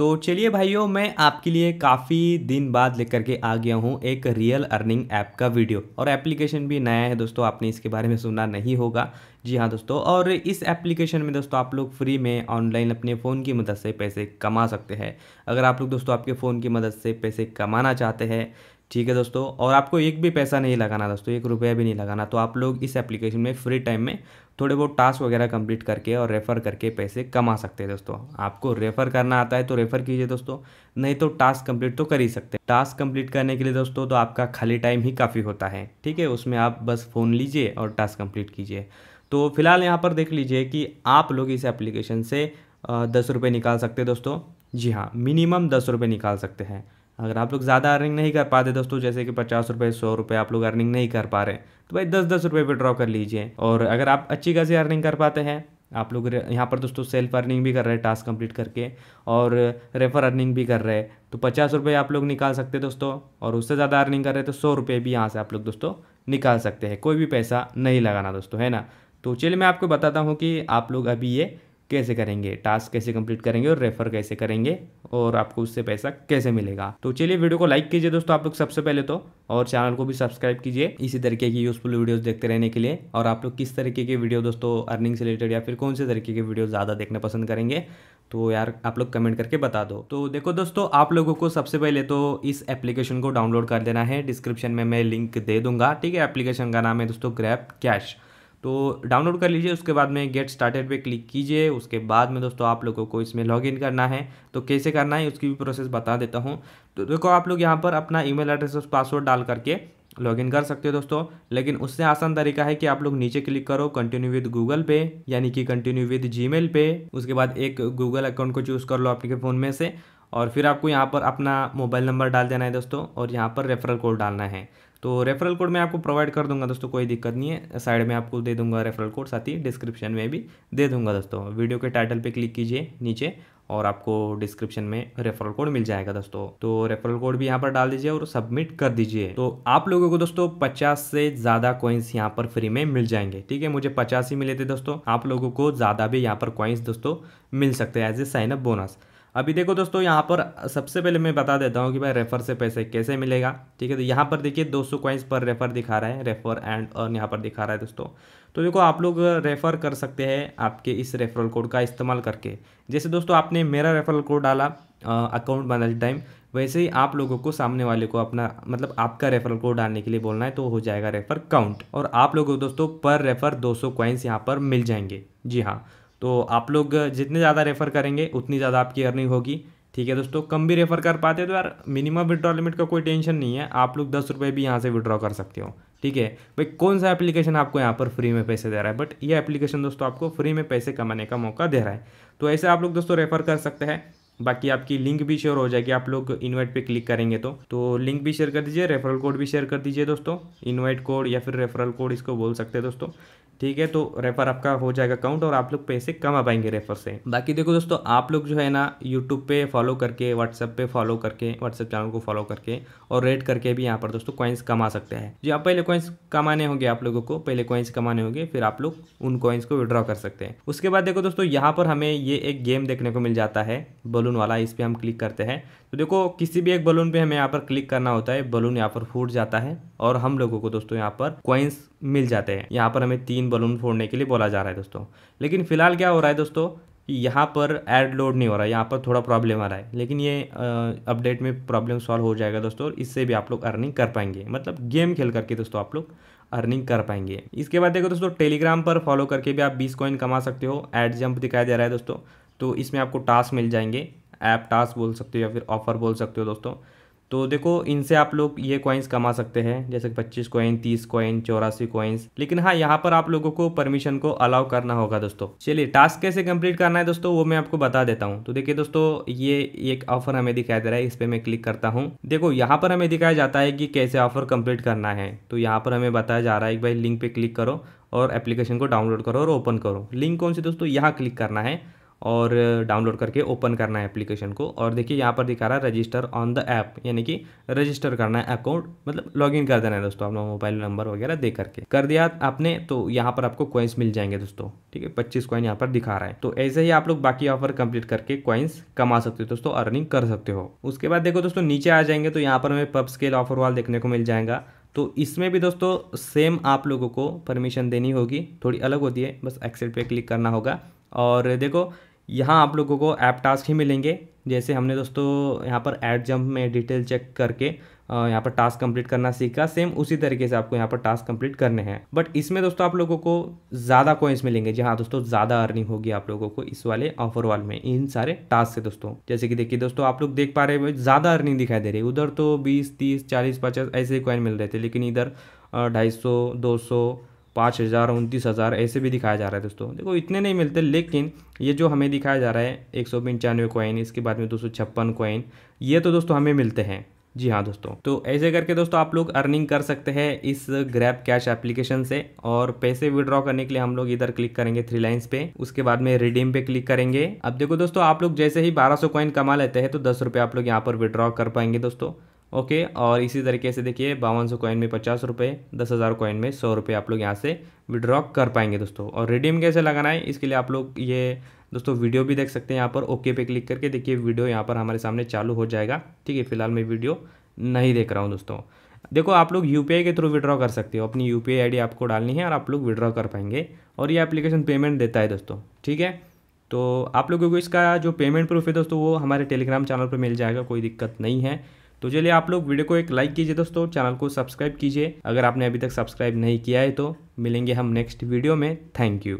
तो चलिए भाइयों मैं आपके लिए काफ़ी दिन बाद लेकर के आ गया हूँ एक रियल अर्निंग ऐप का वीडियो और एप्लीकेशन भी नया है दोस्तों आपने इसके बारे में सुना नहीं होगा जी हाँ दोस्तों और इस एप्लीकेशन में दोस्तों आप लोग फ्री में ऑनलाइन अपने फ़ोन की मदद से पैसे कमा सकते हैं अगर आप लोग दोस्तों आपके फ़ोन की मदद से पैसे कमाना चाहते हैं ठीक है दोस्तों और आपको एक भी पैसा नहीं लगाना दोस्तों एक रुपया भी नहीं लगाना तो आप लोग इस एप्लीकेशन में फ्री टाइम में थोड़े बहुत टास्क वगैरह कंप्लीट करके और रेफ़र करके पैसे कमा सकते हैं दोस्तों आपको रेफ़र करना आता है तो रेफ़र कीजिए दोस्तों नहीं तो टास्क कंप्लीट तो कर ही सकते हैं टास्क कंप्लीट करने के लिए दोस्तों तो आपका खाली टाइम ही काफ़ी होता है ठीक है उसमें आप बस फ़ोन लीजिए और टास्क कम्प्लीट कीजिए तो फिलहाल यहाँ पर देख लीजिए कि आप लोग इस एप्लीकेशन से दस रुपये निकाल सकते दोस्तों जी हाँ मिनिमम दस रुपये निकाल सकते हैं अगर आप लोग ज़्यादा अर्निंग नहीं कर पाते दोस्तों जैसे कि पचास रुपये सौ रुपये आप लोग अर्निंग नहीं कर पा रहे तो भाई दस दस रुपये विड्रॉ कर लीजिए और अगर आप अच्छी खासी अर्निंग कर पाते हैं आप लोग यहाँ पर दोस्तों सेल्फ अर्निंग भी कर रहे हैं टास्क कंप्लीट करके और रेफर अर्निंग भी कर रहे हैं तो पचास रुपये आप लोग निकाल सकते हैं दोस्तों और उससे ज़्यादा अर्निंग कर रहे हैं तो सौ रुपये भी यहाँ से आप लोग दोस्तों निकाल सकते हैं कोई भी पैसा नहीं लगाना दोस्तों है ना तो चलिए मैं आपको बताता हूँ कि आप लोग अभी ये कैसे करेंगे टास्क कैसे कंप्लीट करेंगे और रेफर कैसे करेंगे और आपको उससे पैसा कैसे मिलेगा तो चलिए वीडियो को लाइक कीजिए दोस्तों आप लोग सबसे पहले तो और चैनल को भी सब्सक्राइब कीजिए इसी तरीके की यूजफुल वीडियोस देखते रहने के लिए और आप लोग किस तरीके की वीडियो दोस्तों अर्निंग से रिलेटेड या फिर कौन से तरीके के वीडियो ज़्यादा देखना पसंद करेंगे तो यार आप लोग कमेंट करके बता दो तो देखो दोस्तों आप लोगों को सबसे पहले तो इस एप्लीकेशन को डाउनलोड कर देना है डिस्क्रिप्शन में मैं लिंक दे दूंगा ठीक है एप्लीकेशन का नाम है दोस्तों ग्रैप कैश तो डाउनलोड कर लीजिए उसके बाद में गेट स्टार्टेड पे क्लिक कीजिए उसके बाद में दोस्तों आप लोगों को इसमें लॉगिन करना है तो कैसे करना है उसकी भी प्रोसेस बता देता हूँ तो देखो आप लोग यहाँ पर अपना ईमेल एड्रेस और पासवर्ड डाल करके लॉगिन कर सकते हो दोस्तों लेकिन उससे आसान तरीका है कि आप लोग नीचे क्लिक करो कंटिन्यू विद गूगल पे यानी कि कंटिन्यू विद मेल पे उसके बाद एक गूगल अकाउंट को चूज़ कर लो आपके फ़ोन में से और फिर आपको यहाँ पर अपना मोबाइल नंबर डाल देना है दोस्तों और यहाँ पर रेफरल कोड डालना है तो रेफरल कोड मैं आपको प्रोवाइड कर दूंगा दोस्तों कोई दिक्कत नहीं है साइड में आपको दे दूंगा रेफरल कोड साथ ही डिस्क्रिप्शन में भी दे दूंगा दोस्तों वीडियो के टाइटल पर क्लिक कीजिए नीचे और आपको डिस्क्रिप्शन में रेफरल कोड मिल जाएगा दोस्तों तो रेफरल कोड भी यहाँ पर डाल दीजिए और सबमिट कर दीजिए तो आप लोगों को दोस्तों 50 से ज्यादा कॉइन्स यहाँ पर फ्री में मिल जाएंगे ठीक है मुझे 50 ही मिले थे दोस्तों आप लोगों को ज्यादा भी यहाँ पर कॉइन्स दोस्तों मिल सकते हैं as a sign up bonus अभी देखो दोस्तों यहाँ पर सबसे पहले मैं बता देता हूँ कि भाई रेफर से पैसे कैसे मिलेगा ठीक है तो यहाँ पर देखिए 200 सौ क्वाइंस पर रेफर दिखा रहा है रेफर एंड अर्न यहाँ पर दिखा रहा है दोस्तों तो देखो आप लोग रेफ़र कर सकते हैं आपके इस रेफरल कोड का इस्तेमाल करके जैसे दोस्तों आपने मेरा रेफरल कोड डाला अकाउंट बनाते टाइम वैसे ही आप लोगों को सामने वाले को अपना मतलब आपका रेफरल कोड डालने के लिए बोलना है तो हो जाएगा रेफर काउंट और आप लोगों को दोस्तों पर रेफर दो सौ यहाँ पर मिल जाएंगे जी हाँ तो आप लोग जितने ज़्यादा रेफ़र करेंगे उतनी ज़्यादा आपकी अर्निंग होगी ठीक है दोस्तों कम भी रेफ़र कर पाते हो तो यार मिनिमम विड्रॉ लिमिट का कोई टेंशन नहीं है आप लोग दस रुपये भी यहाँ से विड्रॉ कर सकते हो ठीक है भाई कौन सा एप्लीकेशन आपको यहाँ पर फ्री में पैसे दे रहा है बट ये एप्लीकेशन दोस्तों आपको फ्री में पैसे कमाने का मौका दे रहा है तो ऐसे आप लोग दोस्तों रेफ़र कर सकते हैं बाकी आपकी लिंक भी शेयर हो जाएगी आप लोग इनवाइट पे क्लिक करेंगे तो तो लिंक भी शेयर कर दीजिए रेफरल कोड भी शेयर कर दीजिए दोस्तों इनवाइट कोड या फिर रेफरल कोड इसको बोल सकते हैं दोस्तों ठीक है तो रेफर आपका हो जाएगा काउंट और आप लोग पैसे कमा पाएंगे रेफर से बाकी देखो दोस्तों आप लोग जो है ना यूट्यूब पे फॉलो करके व्हाट्सएप पे फॉलो करके व्हाट्सएप चैनल को फॉलो करके और रेट करके भी यहाँ पर दोस्तों कॉइन्स कमा सकते हैं जी आप पहले कॉइन्स कमाने होंगे आप लोगों को पहले कॉइन्स कमाने होंगे फिर आप लोग उन कॉइन्स को विड्रॉ कर सकते हैं उसके बाद देखो दोस्तों यहाँ पर हमें ये एक गेम देखने को मिल जाता है बलून वाला इस पर हम क्लिक करते हैं तो देखो किसी भी एक बलून पे हमें यहाँ पर क्लिक करना होता है बलून यहाँ पर फूट जाता है और हम लोगों को दोस्तों यहाँ पर कॉइन्स मिल जाते हैं यहाँ पर हमें तीन बलून फोड़ने के लिए बोला जा रहा है दोस्तों लेकिन फिलहाल क्या हो रहा है दोस्तों यहाँ पर एड लोड नहीं हो रहा है यहाँ पर थोड़ा प्रॉब्लम आ रहा है लेकिन ये अपडेट में प्रॉब्लम सॉल्व हो जाएगा दोस्तों इससे भी आप लोग अर्निंग कर पाएंगे मतलब गेम खेल करके दोस्तों आप लोग अर्निंग कर पाएंगे इसके बाद देखो दोस्तों टेलीग्राम पर फॉलो करके भी आप बीस कॉइन कमा सकते हो एड जंप दिखाया जा रहा है दोस्तों तो इसमें आपको टास्क मिल जाएंगे ऐप टास्क बोल सकते हो या फिर ऑफर बोल सकते हो दोस्तों तो देखो इनसे आप लोग ये कॉइन्स कमा सकते हैं जैसे पच्चीस कॉइन तीस कॉइन चौरासी कॉइन्स लेकिन हाँ यहाँ पर आप लोगों को परमिशन को अलाउ करना होगा दोस्तों चलिए टास्क कैसे कंप्लीट करना है दोस्तों वो मैं आपको बता देता हूँ तो देखिए दोस्तों ये एक ऑफर हमें दिखाई दे रहा है इस पर मैं क्लिक करता हूँ देखो यहाँ पर हमें दिखाया जाता है कि कैसे ऑफर कम्प्लीट करना है तो यहाँ पर हमें बताया जा रहा है कि भाई लिंक पे क्लिक करो और एप्लीकेशन को डाउनलोड करो और ओपन करो लिंक कौन सी दोस्तों यहाँ क्लिक करना है और डाउनलोड करके ओपन करना है एप्लीकेशन को और देखिए यहाँ पर दिखा रहा है रजिस्टर ऑन द ऐप यानी कि रजिस्टर करना है अकाउंट मतलब लॉगिन कर देना है दोस्तों अपना मोबाइल नंबर वगैरह दे करके कर दिया आपने तो यहाँ पर आपको कॉइन्स मिल जाएंगे दोस्तों ठीक है पच्चीस कॉइन यहाँ पर दिखा रहा है तो ऐसे ही आप लोग बाकी ऑफर कंप्लीट करके कॉइन्स कमा सकते हो दोस्तों अर्निंग कर सकते हो उसके बाद देखो दोस्तों नीचे आ जाएंगे तो यहाँ पर हमें पब स्केल ऑफर वाल देखने को मिल जाएगा तो इसमें भी दोस्तों सेम आप लोगों को परमिशन देनी होगी थोड़ी अलग होती है बस एक्सेल पे क्लिक करना होगा और देखो यहाँ आप लोगों को ऐप टास्क ही मिलेंगे जैसे हमने दोस्तों यहाँ पर एड जंप में डिटेल चेक करके यहाँ पर टास्क कंप्लीट करना सीखा सेम उसी तरीके से आपको यहाँ पर टास्क कंप्लीट करने हैं बट इसमें दोस्तों आप लोगों को ज़्यादा कॉइन्स मिलेंगे जहाँ दोस्तों ज़्यादा अर्निंग होगी आप लोगों को इस वाले ऑफर वाल में इन सारे टास्क से दोस्तों जैसे कि देखिए दोस्तों आप लोग देख पा रहे हैं ज़्यादा अर्निंग दिखाई दे रही है उधर तो बीस तीस चालीस पचास ऐसे ही कॉइन मिल रहे थे लेकिन इधर ढाई सौ दो सौ पाँच हज़ार उनतीस हज़ार ऐसे भी दिखाया जा रहा है दोस्तों देखो इतने नहीं मिलते लेकिन ये जो हमें दिखाया जा रहा है एक सौ पंचानवे कॉइन इसके बाद में दो सौ छप्पन कॉइन ये तो दोस्तों हमें मिलते हैं जी हाँ दोस्तों तो ऐसे करके दोस्तों आप लोग अर्निंग कर सकते हैं इस ग्रैप कैश एप्लीकेशन से और पैसे विड्रॉ करने के लिए हम लोग इधर क्लिक करेंगे थ्री लाइंस पे उसके बाद में रिडीम पे क्लिक करेंगे अब देखो दोस्तों आप लोग जैसे ही 1200 कॉइन कमा लेते हैं तो दस रुपये आप लोग यहाँ पर विड्रॉ कर पाएंगे दोस्तों ओके और इसी तरीके से देखिए बावन सौ कॉइन में पचास रुपये दस हज़ार कॉइन में सौ रुपये आप लोग यहाँ से विड्रॉ कर पाएंगे दोस्तों और रिडीम कैसे लगाना है इसके लिए आप लोग ये दोस्तों वीडियो भी देख सकते हैं यहाँ पर ओके पे क्लिक करके देखिए वीडियो यहाँ पर हमारे सामने चालू हो जाएगा ठीक है फिलहाल मैं वीडियो नहीं देख रहा हूँ दोस्तों देखो आप लोग यू के थ्रू विड्रॉ कर सकते हो अपनी यू पी आपको डालनी है और आप लोग विड्रॉ कर पाएंगे और ये अप्लीकेशन पेमेंट देता है दोस्तों ठीक है तो आप लोगों को इसका जो पेमेंट प्रूफ है दोस्तों वो हमारे टेलीग्राम चैनल पर मिल जाएगा कोई दिक्कत नहीं है तो चलिए आप लोग वीडियो को एक लाइक कीजिए दोस्तों चैनल को सब्सक्राइब कीजिए अगर आपने अभी तक सब्सक्राइब नहीं किया है तो मिलेंगे हम नेक्स्ट वीडियो में थैंक यू